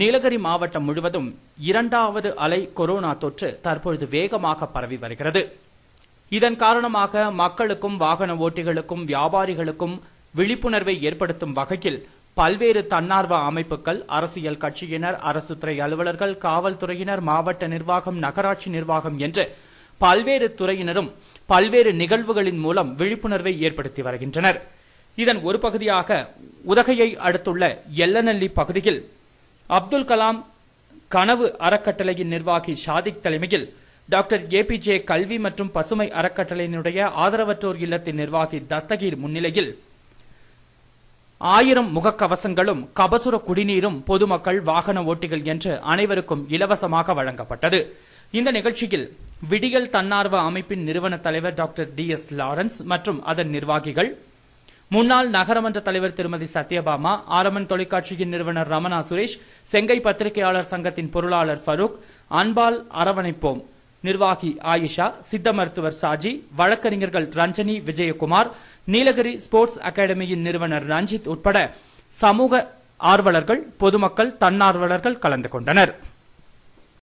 நீலகிரி மாவட்டம் முழுவதும் இரண்டாவது அலை கொரோனா தொற்று தற்பொழுது வேகமாக பரவி வருகிறது இதன் காரணமாக மக்களுக்கும் வாகன ஓட்டிகளுக்கும் வியாபாரிகளுக்கும் விழிப்புணர்வை ஏற்படுத்தும் வகையில் பல்வேறு தன்னார்வ அமைப்புகள் அரசியல் கட்சியினர் அரசு துறை அலுவலர்கள் காவல்துறையினர் மாவட்ட நிர்வாகம் நகராட்சி நிர்வாகம் என்று பல்வேறு துறையினரும் பல்வேறு நிகழ்வுகளின் மூலம் விழிப்புணர்வை ஏற்படுத்தி வருகின்றனர் இதன் ஒரு பகுதியாக உதகையை அடுத்துள்ள எல்லநல்லி பகுதியில் அப்துல் கலாம் கனவு அறக்கட்டளையின் நிர்வாகி ஷாதிக் தலைமையில் டாக்டர் ஏபிஜே கல்வி மற்றும் பசுமை அறக்கட்டளையினுடைய ஆதரவற்றோர் இல்லத்தின் நிர்வாகி தஸ்தகீர் முன்னிலையில் ஆயிரம் முகக்கவசங்களும் கபசுர குடிநீரும் பொதுமக்கள் வாகன ஓட்டிகள் என்று அனைவருக்கும் இலவசமாக வழங்கப்பட்டது இந்த நிகழ்ச்சியில் விடியல் தன்னார்வ அமைப்பின் நிறுவன தலைவர் டாக்டர் டி எஸ் லாரன்ஸ் மற்றும் அதன் நிர்வாகிகள் முன்னாள் நகரமன்ற தலைவர் திருமதி சத்யபாமா ஆரம்பன் தொலைக்காட்சியின் நிறுவனர் ரமணா சுரேஷ் செங்கை பத்திரிகையாளர் சங்கத்தின் பொருளாளர் ஃபரூக் அன்பால் அரவணைப்போம் நிர்வாகி ஆயிஷா சித்த மருத்துவர் சாஜி வழக்கறிஞர்கள் ரஞ்சனி விஜயகுமார் நீலகிரி ஸ்போர்ட்ஸ் அகாடமியின் நிறுவனர் ரஞ்சித் உட்பட சமூக ஆர்வலர்கள் பொதுமக்கள் தன்னார்வலர்கள் கலந்து கொண்டனர்